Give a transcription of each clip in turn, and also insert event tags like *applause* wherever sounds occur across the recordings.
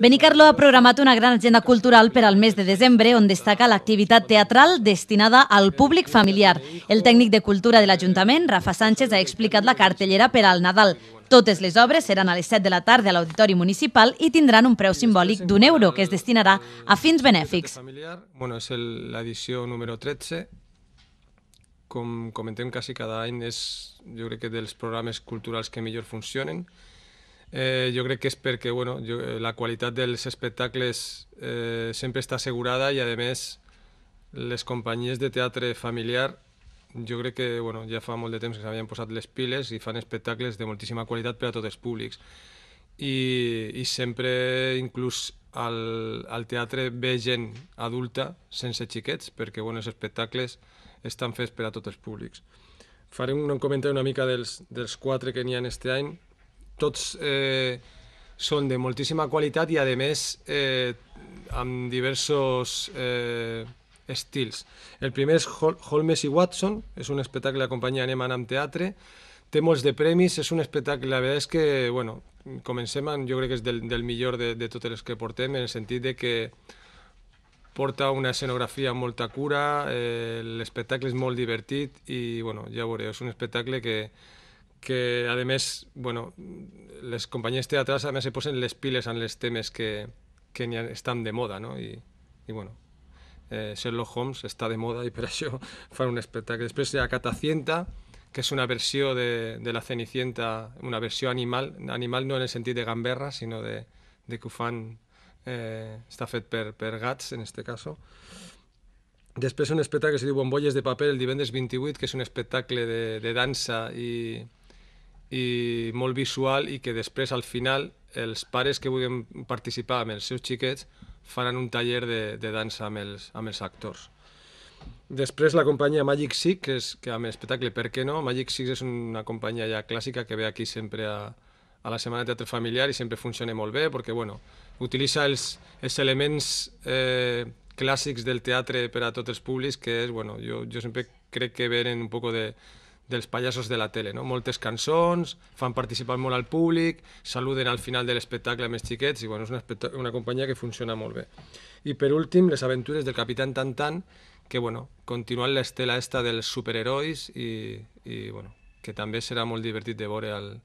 Benicarló ha programat una gran agenda cultural per al mes de desembre on destaca l'activitat teatral destinada al públic familiar. El tècnic de cultura de l'Ajuntament, Rafa Sánchez, ha explicat la cartellera per al Nadal. Totes les obres seran a les 7 de la tarda a l'Auditori Municipal i tindran un preu simbòlic d'un euro que es destinarà a fins benèfics. Bueno, és l'edició número 13. Com comentem quasi cada any, és jo crec que dels programes culturals que millor funcionen Eh, jo crec que és perquè bueno, jo, eh, la qualitat dels espectacles eh, sempre està assegurada i, a més, les companyies de teatre familiar jo crec que bueno, ja fa molt de temps que s'havien posat les piles i fan espectacles de moltíssima qualitat per a tots els públics. I, i sempre, inclús al, al teatre, ve gent adulta sense xiquets, perquè bueno, els espectacles estan fets per a tots els públics. Farem un comentari una mica dels, dels quatre que n'hi ha este any, tots eh, són de moltíssima qualitat i a més eh, amb diversos eh, estils. El primer és Hol Holmes i Watson, és un espectacle de companyia Neman amb teatre, té molts de premis, és un espectacle, la veritat és que, bueno, comencem, jo crec que és del, del millor de, de totes les que portem, en el sentit de que porta una escenografia amb molta cura, eh, l'espectacle és molt divertit i, bueno, ja veureu, és un espectacle que, que además, bueno, les compañías teatrales atrás además se ponen les piles en los temas que, que están de moda, no? Y bueno, eh, Sherlock Holmes está de moda y *laughs* para eso fue un espectáculo. Después la ha Catacienta, que es una versión de, la Cenicienta, una versión animal, animal no en el sentido de gamberra, sino de, de que eh, fed per, gats, en este caso. después un espectáculo que se Bombolles de papel, el divendres 28, que es un espectáculo de, danza y... i molt visual i que després al final els pares que vulguin participar amb els seus xiquets faran un taller de, de dansa amb els, amb els actors. Després la companyia Magic Six, que, és, que amb l'espectacle Per què no? Magic Six és una companyia ja clàssica que ve aquí sempre a, a la Setmana de Teatre Familiar i sempre funciona molt bé perquè bueno, utilitza els, els elements eh, clàssics del teatre per a tots els públics que és, bueno, jo, jo sempre crec que venen un poc de, dels pallassos de la tele, no? Moltes cançons, fan participar molt al públic, saluden al final de l'espectacle més xiquets i, bueno, és una, una companyia que funciona molt bé. I, per últim, les aventures del Capitán Tantan, que, bueno, continuen l'estela esta dels superherois i, i bueno, que també serà molt divertit de veure al, el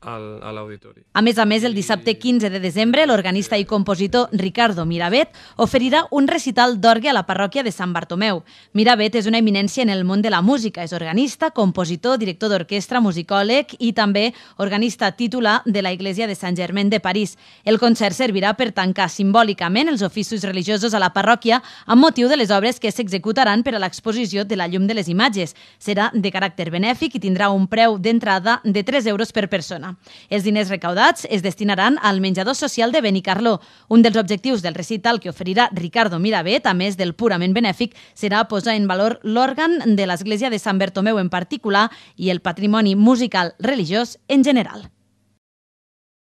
al, a l'auditori. A més a més, el dissabte 15 de desembre, l'organista i compositor Ricardo Mirabet oferirà un recital d'orgue a la parròquia de Sant Bartomeu. Mirabet és una eminència en el món de la música. És organista, compositor, director d'orquestra, musicòleg i també organista titular de la Iglesia de Sant Germain de París. El concert servirà per tancar simbòlicament els oficis religiosos a la parròquia amb motiu de les obres que s'executaran per a l'exposició de la llum de les imatges. Serà de caràcter benèfic i tindrà un preu d'entrada de 3 euros per persona. Els diners recaudats es destinaran al menjador social de Benicarló. Un dels objectius del recital que oferirà Ricardo Mirabet, a més del purament benèfic, serà posar en valor l'òrgan de l'Església de Sant Bertomeu en particular i el patrimoni musical religiós en general.